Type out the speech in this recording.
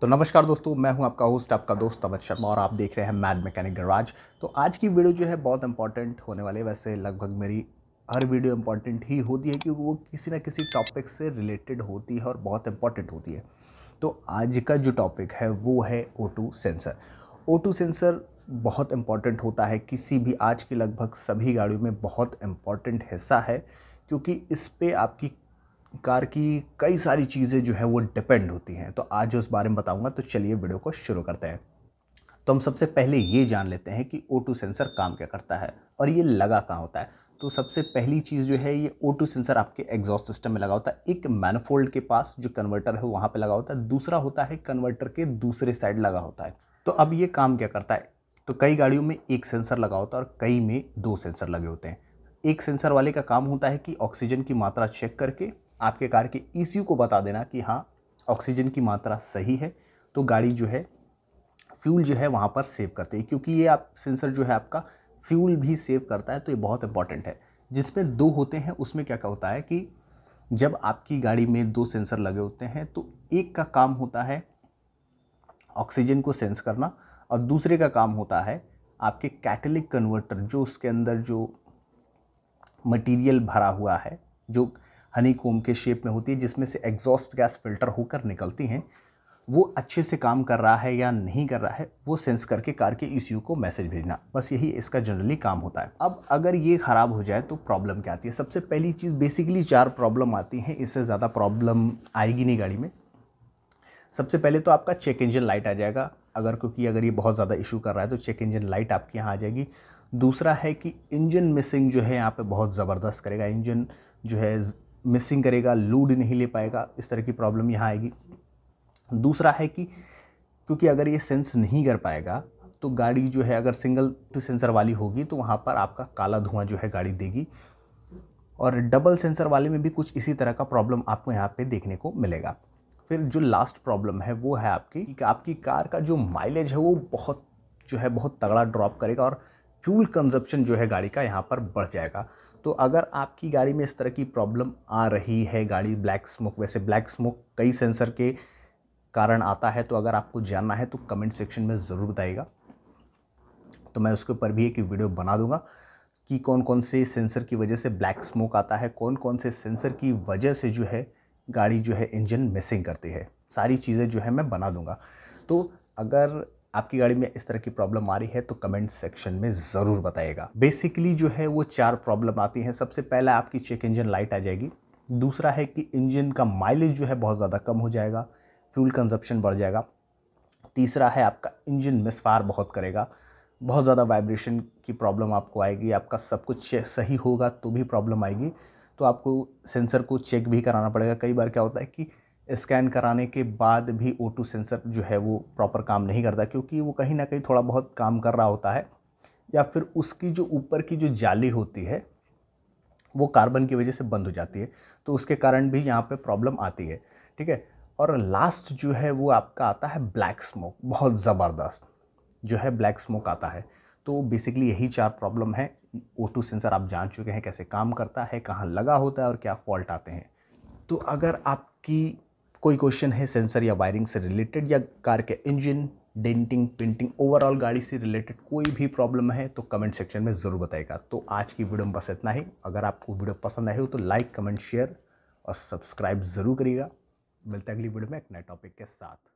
तो नमस्कार दोस्तों मैं हूं आपका होस्ट आपका दोस्त अमित शर्मा और आप देख रहे हैं मैड मैकेनिक गराज तो आज की वीडियो जो है बहुत इंपॉर्टेंट होने वाली है वैसे लगभग मेरी हर वीडियो इंपॉर्टेंट ही होती है क्योंकि वो किसी ना किसी टॉपिक से रिलेटेड होती है और बहुत इंपॉर्टेंट होती है तो आज का जो टॉपिक है वो है ओ सेंसर ओ सेंसर बहुत इम्पॉर्टेंट होता है किसी भी आज की लगभग सभी गाड़ियों में बहुत इम्पॉर्टेंट हिस्सा है क्योंकि इस पर आपकी कार की कई सारी चीज़ें जो है वो डिपेंड होती हैं तो आज उस बारे में बताऊंगा तो चलिए वीडियो को शुरू करते हैं तो हम सबसे पहले ये जान लेते हैं कि ओ सेंसर काम क्या करता है और ये लगा कहाँ होता है तो सबसे पहली चीज़ जो है ये ओ सेंसर आपके एग्जॉस्ट सिस्टम में लगा होता है एक मैनफोल्ड के पास जो कन्वर्टर है वहाँ पे लगा होता है दूसरा होता है कन्वर्टर के दूसरे साइड लगा होता है तो अब ये काम क्या करता है तो कई गाड़ियों में एक सेंसर लगा होता है और कई में दो सेंसर लगे होते हैं एक सेंसर वाले का काम होता है कि ऑक्सीजन की मात्रा चेक करके आपके कार के ई e को बता देना कि हाँ ऑक्सीजन की मात्रा सही है तो गाड़ी जो है फ्यूल जो है वहाँ पर सेव करती है क्योंकि ये आप सेंसर जो है आपका फ्यूल भी सेव करता है तो ये बहुत इंपॉर्टेंट है जिसमें दो होते हैं उसमें क्या क्या होता है कि जब आपकी गाड़ी में दो सेंसर लगे होते हैं तो एक का काम होता है ऑक्सीजन को सेंस करना और दूसरे का काम होता है आपके कैटलिक कन्वर्टर जो उसके अंदर जो मटीरियल भरा हुआ है जो हनी कोम के शेप में होती है जिसमें से एग्जॉस्ट गैस फिल्टर होकर निकलती हैं वो अच्छे से काम कर रहा है या नहीं कर रहा है वो सेंस करके कार के ई को मैसेज भेजना बस यही इसका जनरली काम होता है अब अगर ये ख़राब हो जाए तो प्रॉब्लम क्या आती है सबसे पहली चीज़ बेसिकली चार प्रॉब्लम आती हैं इससे ज़्यादा प्रॉब्लम आएगी नहीं गाड़ी में सबसे पहले तो आपका चेक इंजन लाइट आ जाएगा अगर क्योंकि अगर ये बहुत ज़्यादा इशू कर रहा है तो चेक इंजन लाइट आपके यहाँ आ जाएगी दूसरा है कि इंजन मिसिंग जो है यहाँ पे बहुत ज़बरदस्त करेगा इंजन जो है मिसिंग करेगा लूड नहीं ले पाएगा इस तरह की प्रॉब्लम यहाँ आएगी दूसरा है कि क्योंकि अगर ये सेंस नहीं कर पाएगा तो गाड़ी जो है अगर सिंगल सेंसर वाली होगी तो वहाँ पर आपका काला धुआं जो है गाड़ी देगी और डबल सेंसर वाले में भी कुछ इसी तरह का प्रॉब्लम आपको यहाँ पे देखने को मिलेगा फिर जो लास्ट प्रॉब्लम है वो है आपकी कि आपकी कार का जो माइलेज है वो बहुत जो है बहुत तगड़ा ड्रॉप करेगा और फ्यूल कंजप्शन जो है गाड़ी का यहाँ पर बढ़ जाएगा तो अगर आपकी गाड़ी में इस तरह की प्रॉब्लम आ रही है गाड़ी ब्लैक स्मोक वैसे ब्लैक स्मोक कई सेंसर के कारण आता है तो अगर आपको जानना है तो कमेंट सेक्शन में ज़रूर बताइएगा तो मैं उसके ऊपर भी एक वीडियो बना दूंगा कि कौन कौन से सेंसर की वजह से ब्लैक स्मोक आता है कौन कौन से सेंसर की वजह से जो है गाड़ी जो है इंजन मिसिंग करती है सारी चीज़ें जो है मैं बना दूंगा तो अगर आपकी गाड़ी में इस तरह की प्रॉब्लम आ रही है तो कमेंट सेक्शन में ज़रूर बताइएगा बेसिकली जो है वो चार प्रॉब्लम आती हैं सबसे पहला आपकी चेक इंजन लाइट आ जाएगी दूसरा है कि इंजन का माइलेज जो है बहुत ज़्यादा कम हो जाएगा फ्यूल कंजप्शन बढ़ जाएगा तीसरा है आपका इंजन मिसफायर बहुत करेगा बहुत ज़्यादा वाइब्रेशन की प्रॉब्लम आपको आएगी आपका सब कुछ सही होगा तो भी प्रॉब्लम आएगी तो आपको सेंसर को चेक भी कराना पड़ेगा कई बार क्या होता है कि स्कैन कराने के बाद भी ओ टू सेंसर जो है वो प्रॉपर काम नहीं करता क्योंकि वो कहीं ना कहीं थोड़ा बहुत काम कर रहा होता है या फिर उसकी जो ऊपर की जो जाली होती है वो कार्बन की वजह से बंद हो जाती है तो उसके कारण भी यहाँ पे प्रॉब्लम आती है ठीक है और लास्ट जो है वो आपका आता है ब्लैक स्मोक बहुत ज़बरदस्त जो है ब्लैक स्मोक आता है तो बेसिकली यही चार प्रॉब्लम है ओ टू सेंसर आप जान चुके हैं कैसे काम करता है कहाँ लगा होता है और क्या फॉल्ट आते हैं तो अगर आपकी कोई क्वेश्चन है सेंसर या वायरिंग से रिलेटेड या कार के इंजन डेंटिंग पेंटिंग ओवरऑल गाड़ी से रिलेटेड कोई भी प्रॉब्लम है तो कमेंट सेक्शन में ज़रूर बताएगा तो आज की वीडियो में बस इतना ही अगर आपको वीडियो पसंद आए हो तो लाइक कमेंट शेयर और सब्सक्राइब ज़रूर करिएगा मिलते हैं अगली वीडियो में एक नए टॉपिक के साथ